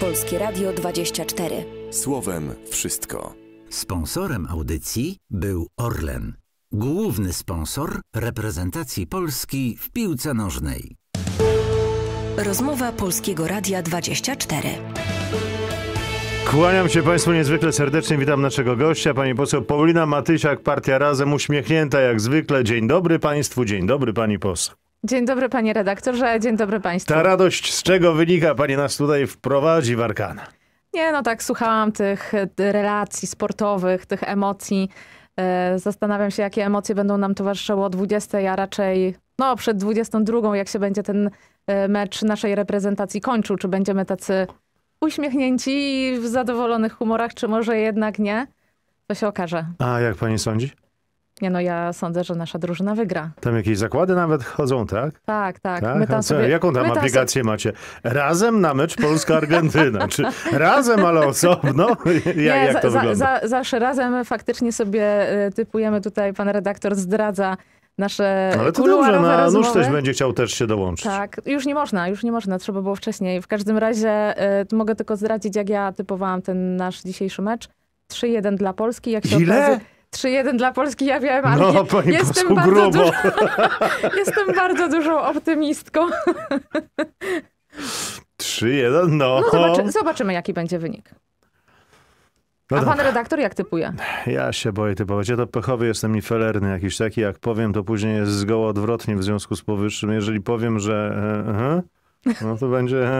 Polskie Radio 24. Słowem wszystko. Sponsorem audycji był Orlen. Główny sponsor reprezentacji Polski w piłce nożnej. Rozmowa Polskiego Radia 24. Kłaniam się Państwu niezwykle serdecznie. Witam naszego gościa, pani poseł Paulina Matysiak, Partia Razem, uśmiechnięta jak zwykle. Dzień dobry Państwu, dzień dobry pani poseł. Dzień dobry, panie redaktorze, dzień dobry państwu. Ta radość z czego wynika, pani nas tutaj wprowadzi w arkana? Nie, no tak, słuchałam tych y, relacji sportowych, tych emocji. Y, zastanawiam się, jakie emocje będą nam towarzyszyły o 20, a raczej no, przed 22, jak się będzie ten y, mecz naszej reprezentacji kończył. Czy będziemy tacy uśmiechnięci i w zadowolonych humorach, czy może jednak nie? To się okaże. A jak pani sądzi? Nie no, ja sądzę, że nasza drużyna wygra. Tam jakieś zakłady nawet chodzą, tak? Tak, tak. tak? My tam sobie, Jaką tam aplikację sobie... macie? Razem na mecz Polska-Argentyna? Czy razem, ale osobno? Ja, Nie, jak to wygląda? Za, zawsze razem faktycznie sobie e, typujemy. Tutaj pan redaktor zdradza nasze Ale to dobrze, na rozmowy. nóż ktoś będzie chciał też się dołączyć. Tak, już nie można, już nie można, trzeba było wcześniej. W każdym razie y, mogę tylko zdradzić, jak ja typowałam ten nasz dzisiejszy mecz. 3-1 dla Polski. Jak się Ile? Okazy... 3-1 dla Polski, ja wiem, ale no, panie jestem, bardzo grubo. Dużo, jestem bardzo dużą optymistką. 3-1, no. no zobaczy, zobaczymy, jaki będzie wynik. No A dobra. pan redaktor jak typuje? Ja się boję typować. Ja to pechowy jestem nifelerny jakiś taki. Jak powiem, to później jest zgoła odwrotnie w związku z powyższym. Jeżeli powiem, że... E, e, e, no to będzie.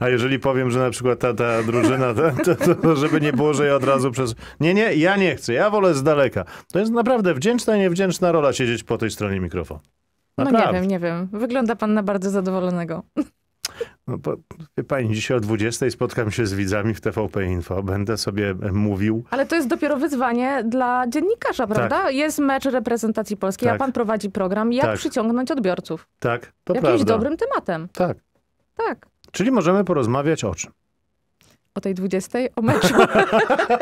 A jeżeli powiem, że na przykład ta, ta drużyna, to, to, to, żeby nie było, że ja od razu przez. Nie, nie, ja nie chcę, ja wolę z daleka. To jest naprawdę wdzięczna i niewdzięczna rola siedzieć po tej stronie mikrofonu. No nie wiem, nie wiem. Wygląda pan na bardzo zadowolonego. No bo, wie pani, dzisiaj o 20 spotkam się z widzami w TVP Info. Będę sobie e, mówił. Ale to jest dopiero wyzwanie dla dziennikarza, tak. prawda? Tak. Jest mecz reprezentacji polskiej, tak. a pan prowadzi program. Jak tak. przyciągnąć odbiorców? Tak, to Jakimś prawda. dobrym tematem. Tak. Tak. Czyli możemy porozmawiać o czym? o tej 20 o meczu.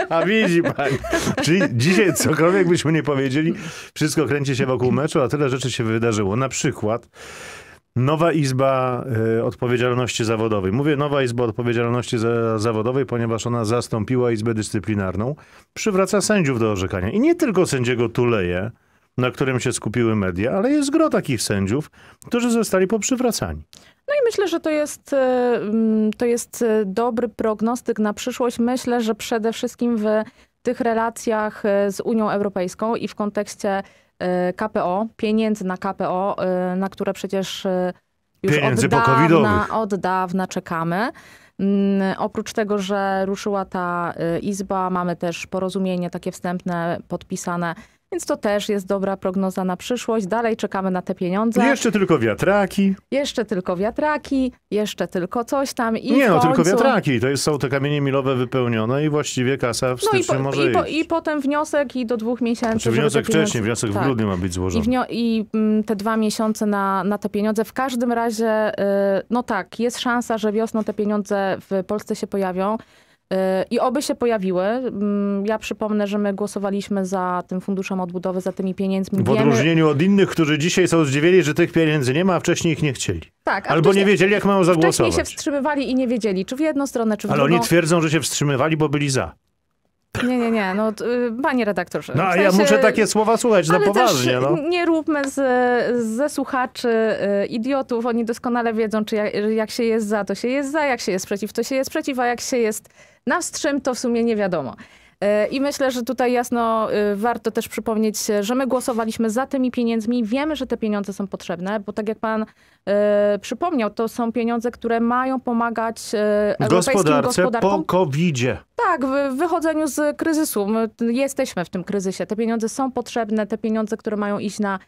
A widzi pani. Czyli dzisiaj cokolwiek byśmy nie powiedzieli, wszystko kręci się wokół meczu, a tyle rzeczy się wydarzyło. Na przykład nowa Izba e, Odpowiedzialności Zawodowej. Mówię Nowa Izba Odpowiedzialności Zawodowej, ponieważ ona zastąpiła Izbę Dyscyplinarną. Przywraca sędziów do orzekania. I nie tylko sędziego Tuleje, na którym się skupiły media, ale jest gro takich sędziów, którzy zostali poprzywracani. No i myślę, że to jest, e, to jest e, dobry prognostyk na przyszłość. Myślę, że przede wszystkim w tych relacjach z Unią Europejską i w kontekście Y, KPO, pieniędzy na KPO, y, na które przecież y, już od dawna, od dawna czekamy. Mm, oprócz tego, że ruszyła ta izba, mamy też porozumienie takie wstępne podpisane więc to też jest dobra prognoza na przyszłość. Dalej czekamy na te pieniądze. Jeszcze tylko wiatraki. Jeszcze tylko wiatraki, jeszcze tylko coś tam. I nie, no tylko wiatraki. To jest, są te kamienie milowe wypełnione i właściwie kasa w styczniu no i po, może i, po, i potem wniosek i do dwóch miesięcy. Znaczy wniosek pieniądze... wcześniej, wniosek tak. w grudniu ma być złożony. I, wnio... i mm, te dwa miesiące na, na te pieniądze. W każdym razie, y, no tak, jest szansa, że wiosną te pieniądze w Polsce się pojawią. Y, I oby się pojawiły. Mm, ja przypomnę, że my głosowaliśmy za tym funduszem odbudowy, za tymi pieniędzmi. W odróżnieniu od innych, którzy dzisiaj są zdziwieni, że tych pieniędzy nie ma, a wcześniej ich nie chcieli. Tak. Albo nie wiedzieli, jak mają zagłosować. Wcześniej się wstrzymywali i nie wiedzieli, czy w jedną stronę, czy w drugą. Ale oni twierdzą, że się wstrzymywali, bo byli za. Nie, nie, nie. No, y, panie redaktorze. No, sensie, ja muszę takie słowa słuchać na no poważnie. no. Nie róbmy z, ze słuchaczy y, idiotów. Oni doskonale wiedzą, czy jak, y, jak się jest za, to się jest za, jak się jest przeciw, to się jest przeciw, a jak się jest na wstrzym, to w sumie nie wiadomo. E, I myślę, że tutaj jasno e, warto też przypomnieć, że my głosowaliśmy za tymi pieniędzmi. Wiemy, że te pieniądze są potrzebne, bo tak jak pan e, przypomniał, to są pieniądze, które mają pomagać europejskim gospodarce po covid -zie. Tak, w wychodzeniu z kryzysu. My jesteśmy w tym kryzysie. Te pieniądze są potrzebne, te pieniądze, które mają iść na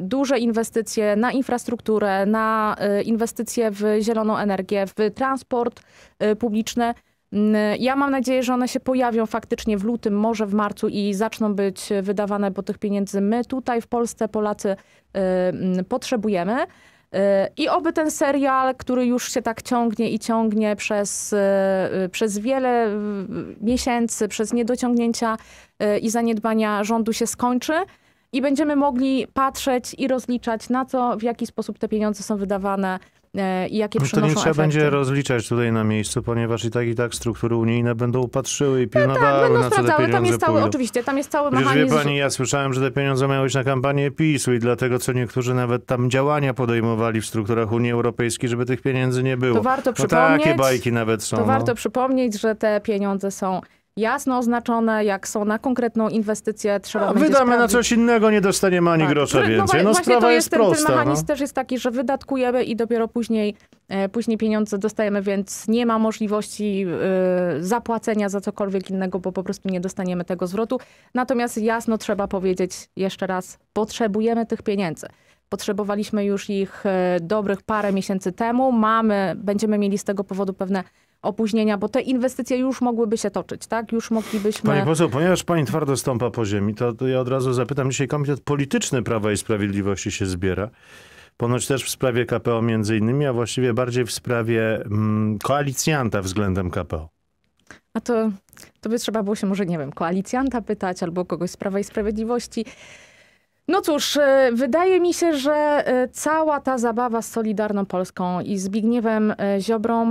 duże inwestycje na infrastrukturę, na inwestycje w zieloną energię, w transport publiczny. Mm, ja mam nadzieję, że one się pojawią faktycznie w lutym, może w marcu i zaczną być wydawane, bo tych pieniędzy my tutaj w Polsce, Polacy, y, mm, potrzebujemy. Y, I oby ten serial, który już się tak ciągnie i ciągnie przez, y, przez wiele miesięcy, przez niedociągnięcia i zaniedbania rządu się skończy i będziemy mogli patrzeć i rozliczać na co, w jaki sposób te pieniądze są wydawane, E, i jakie no przynoszą To nie trzeba efekty. będzie rozliczać tutaj na miejscu, ponieważ i tak i tak struktury unijne będą upatrzyły i pilnowały no tak, będą na co te pieniądze tam jest cały, Oczywiście, tam jest cały Przecież mechanizm. Wie pani, ja słyszałem, że te pieniądze miały iść na kampanię PiSu i dlatego co niektórzy nawet tam działania podejmowali w strukturach Unii Europejskiej, żeby tych pieniędzy nie było. To warto no przypomnieć. takie bajki nawet są. To warto no. przypomnieć, że te pieniądze są jasno oznaczone, jak są na konkretną inwestycję, trzeba A, Wydamy na coś innego, nie dostaniemy ani tak. grosza no więcej. No, no sprawa to jest, jest prosta. Ten mechanizm no. też jest taki, że wydatkujemy i dopiero później, e, później pieniądze dostajemy, więc nie ma możliwości e, zapłacenia za cokolwiek innego, bo po prostu nie dostaniemy tego zwrotu. Natomiast jasno trzeba powiedzieć jeszcze raz, potrzebujemy tych pieniędzy. Potrzebowaliśmy już ich e, dobrych parę miesięcy temu. Mamy, będziemy mieli z tego powodu pewne opóźnienia, bo te inwestycje już mogłyby się toczyć, tak? Już moglibyśmy... Pani poseł, ponieważ pani twardo stąpa po ziemi, to, to ja od razu zapytam, dzisiaj Komitet Polityczny Prawa i Sprawiedliwości się zbiera. Ponoć też w sprawie KPO między innymi, a właściwie bardziej w sprawie mm, koalicjanta względem KPO. A to, to by trzeba było się może, nie wiem, koalicjanta pytać albo kogoś z Prawa i Sprawiedliwości. No cóż, e, wydaje mi się, że e, cała ta zabawa z Solidarną Polską i z Zbigniewem e, Ziobrą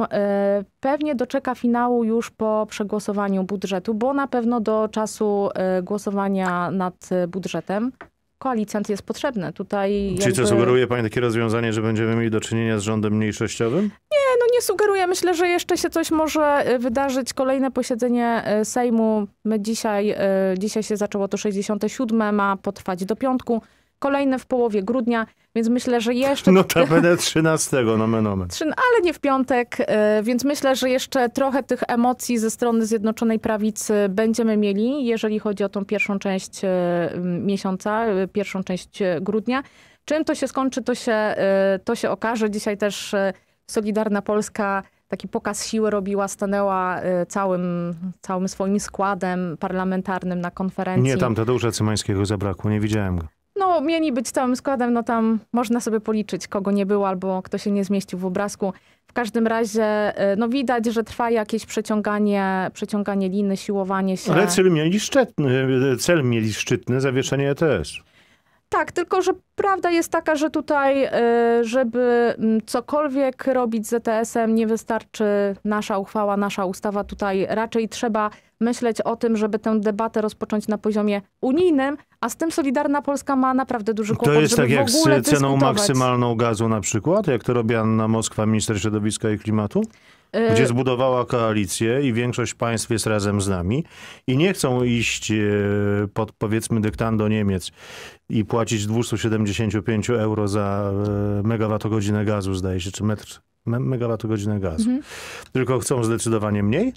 pewnie doczeka finału już po przegłosowaniu budżetu, bo na pewno do czasu głosowania nad budżetem koalicjant jest potrzebny. Tutaj Czyli jakby... co, sugeruje pani takie rozwiązanie, że będziemy mieli do czynienia z rządem mniejszościowym? Nie, no nie sugeruję. Myślę, że jeszcze się coś może e, wydarzyć. Kolejne posiedzenie e, Sejmu. My dzisiaj, e, dzisiaj się zaczęło to 67, ma potrwać do piątku. Kolejne w połowie grudnia, więc myślę, że jeszcze... No to będę 13, no omen. Ale nie w piątek, y, więc myślę, że jeszcze trochę tych emocji ze strony Zjednoczonej Prawicy będziemy mieli, jeżeli chodzi o tą pierwszą część y, miesiąca, y, pierwszą część grudnia. Czym to się skończy, to się, to się okaże. Dzisiaj też Solidarna Polska taki pokaz siły robiła, stanęła całym, całym swoim składem parlamentarnym na konferencji. Nie, tam Tadeusza Cymańskiego zabrakło, nie widziałem go. No, mieli być całym składem, no tam można sobie policzyć, kogo nie było albo kto się nie zmieścił w obrazku. W każdym razie y, no widać, że trwa jakieś przeciąganie, przeciąganie liny, siłowanie się. Ale cel mieli szczytny, cel mieli szczytny zawieszenie ETS. Tak, tylko że prawda jest taka, że tutaj, y, żeby mm, cokolwiek robić z ETS-em, nie wystarczy nasza uchwała, nasza ustawa. Tutaj raczej trzeba myśleć o tym, żeby tę debatę rozpocząć na poziomie unijnym, a z tym Solidarna Polska ma naprawdę duży kłopot, To jest tak jak z ceną maksymalną gazu na przykład, jak to robi Anna Moskwa, minister środowiska i klimatu? Y- gdzie zbudowała koalicję i większość państw jest razem z nami i nie chcą iść e, pod powiedzmy dyktando Niemiec i płacić 275 euro za e, megawattogodzinę gazu, zdaje się, czy metr megawattogodzinę gazu. Mhm. Tylko chcą zdecydowanie mniej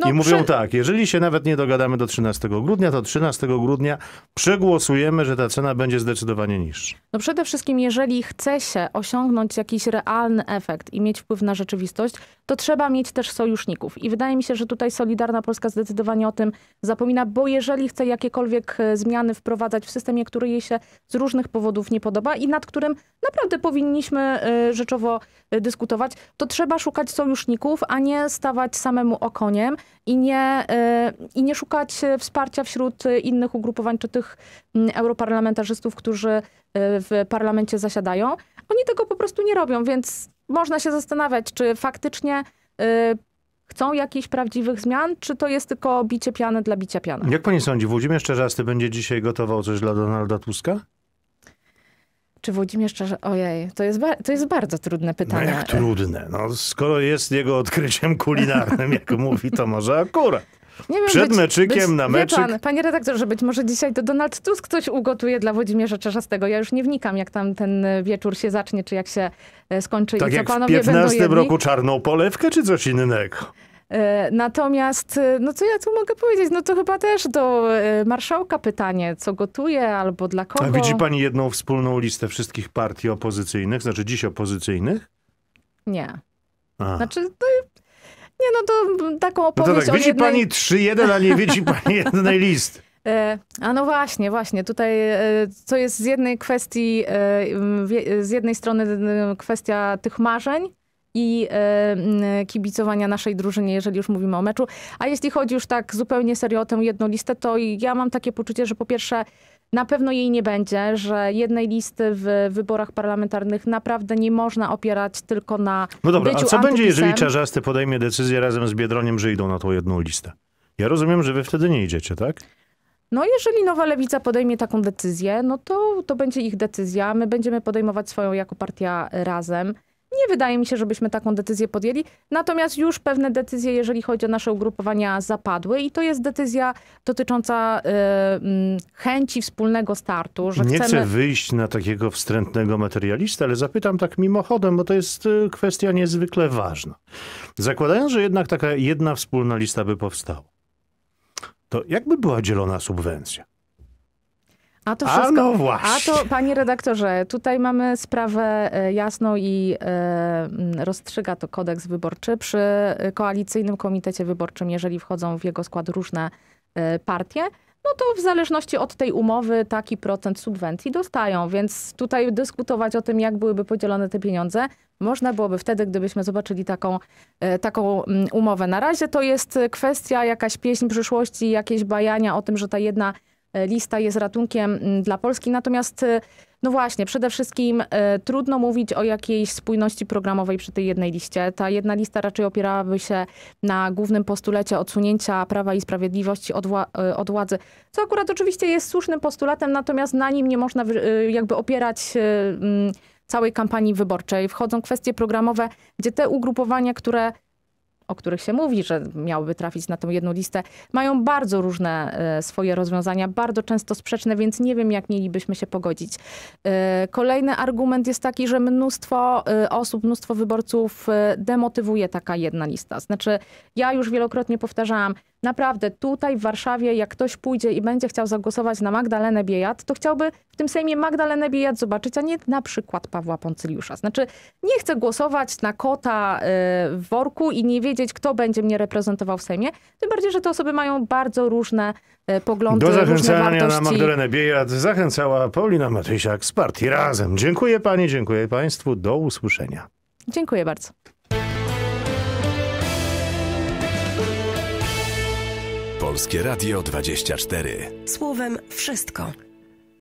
no, I mówią przy... tak, jeżeli się nawet nie dogadamy do 13 grudnia, to 13 grudnia przegłosujemy, że ta cena będzie zdecydowanie niższa. No przede wszystkim, jeżeli chce się osiągnąć jakiś realny efekt i mieć wpływ na rzeczywistość, to trzeba mieć też sojuszników. I wydaje mi się, że tutaj Solidarna Polska zdecydowanie o tym zapomina, bo jeżeli chce jakiekolwiek e, zmiany wprowadzać w systemie, który jej się z różnych powodów nie podoba i nad którym naprawdę powinniśmy e, rzeczowo e, dyskutować, to trzeba szukać sojuszników, a nie stawać samemu okoniem i nie, y, i nie szukać y, wsparcia wśród y, innych ugrupowań czy tych mm, europarlamentarzystów, którzy w parlamencie zasiadają. Oni tego po prostu nie robią, więc można się zastanawiać, czy faktycznie chcą jakichś prawdziwych zmian, czy to jest tylko bicie piany dla bicia piany. Jak pani sądzi, Włodzimierz Czerzasty będzie dzisiaj gotował coś dla Donalda Tuska? Czy Włodzimierz Czarzasty... Ojej, to jest, to jest bardzo trudne no pytanie. No jak trudne? No, skoro jest jego odkryciem kulinarnym, jak mówi, to może akurat. Nie wiem, Przed być, meczykiem, być, na meczyk. Pan, panie redaktorze, być może dzisiaj to Donald Tusk coś ugotuje dla Włodzimierza Czarzastego. Ja już nie wnikam, jak tam ten wieczór się zacznie, czy jak się e, skończy tak i co jak panowie w 15 roku czarną polewkę, czy coś innego? E, natomiast, e, no co ja tu mogę powiedzieć? No to chyba też do e, marszałka pytanie, co gotuje albo dla kogo. A widzi pani jedną wspólną listę wszystkich partii opozycyjnych, znaczy dziś opozycyjnych? Nie. A. Znaczy, no, nie no, to taką opowieść no to tak, widzi jednej... pani trzy, jeden, a nie widzi pani jednej listy. A no właśnie, właśnie. Tutaj co jest z jednej kwestii, z jednej strony kwestia tych marzeń, i e, kibicowania naszej drużynie, jeżeli już mówimy o meczu. A jeśli chodzi już tak zupełnie serio o tę jedną listę, to ja mam takie poczucie, że po pierwsze na pewno jej nie będzie, że jednej listy w wyborach parlamentarnych naprawdę nie można opierać tylko na. No dobra, a co będzie, jeżeli Czarzasty podejmie decyzję razem z Biedroniem, że idą na tą jedną listę? Ja rozumiem, że wy wtedy nie idziecie, tak? No, jeżeli nowa lewica podejmie taką decyzję, no to, to będzie ich decyzja. My będziemy podejmować swoją jako partia razem. Nie wydaje mi się, żebyśmy taką decyzję podjęli. Natomiast już pewne decyzje, jeżeli chodzi o nasze ugrupowania, zapadły i to jest decyzja dotycząca y, mm, chęci wspólnego startu. Że Nie chcemy... chcę wyjść na takiego wstrętnego materialistę, ale zapytam tak mimochodem, bo to jest y, kwestia niezwykle ważna. Zakładając, że jednak taka jedna wspólna lista by powstała, to jakby była dzielona subwencja? A to wszystko. A, no właśnie. a to, panie redaktorze, tutaj mamy sprawę e, jasną i e, rozstrzyga to kodeks wyborczy. Przy e, koalicyjnym komitecie wyborczym, jeżeli wchodzą w jego skład różne e, partie, no to w zależności od tej umowy taki procent subwencji dostają. Więc tutaj dyskutować o tym, jak byłyby podzielone te pieniądze, można byłoby wtedy, gdybyśmy zobaczyli taką, e, taką umowę. Na razie to jest kwestia, jakaś pieśń przyszłości, jakieś bajania o tym, że ta jedna E, lista jest ratunkiem mm, dla Polski. Natomiast e, no właśnie, przede wszystkim e, trudno mówić o jakiejś spójności programowej przy tej jednej liście. Ta jedna lista raczej opierałaby się na głównym postulecie odsunięcia Prawa i Sprawiedliwości od, od władzy, co akurat oczywiście jest słusznym postulatem, natomiast na nim nie można jakby opierać mm, całej kampanii wyborczej. Wchodzą kwestie programowe, gdzie te ugrupowania, które o których się mówi, że miałyby trafić na tą jedną listę, mają bardzo różne e, swoje rozwiązania, bardzo często sprzeczne, więc nie wiem, jak mielibyśmy się pogodzić. E, kolejny argument jest taki, że mnóstwo e, osób, mnóstwo wyborców demotywuje taka jedna lista. Znaczy, ja już wielokrotnie powtarzałam, Naprawdę, tutaj w Warszawie, jak ktoś pójdzie i będzie chciał zagłosować na Magdalenę Biejat, to chciałby w tym Sejmie Magdalenę Biejat zobaczyć, a nie na przykład Pawła Poncyliusza. Znaczy, nie chcę głosować na kota y, w worku i nie wiedzieć, kto będzie mnie reprezentował w Sejmie. Tym bardziej, że te osoby mają bardzo różne y, poglądy, Do zachęcania na Magdalenę Biejat zachęcała Paulina Matysiak z partii Razem. Dziękuję pani, dziękuję państwu. Do usłyszenia. Dziękuję bardzo. Polskie Radio 24. Słowem wszystko.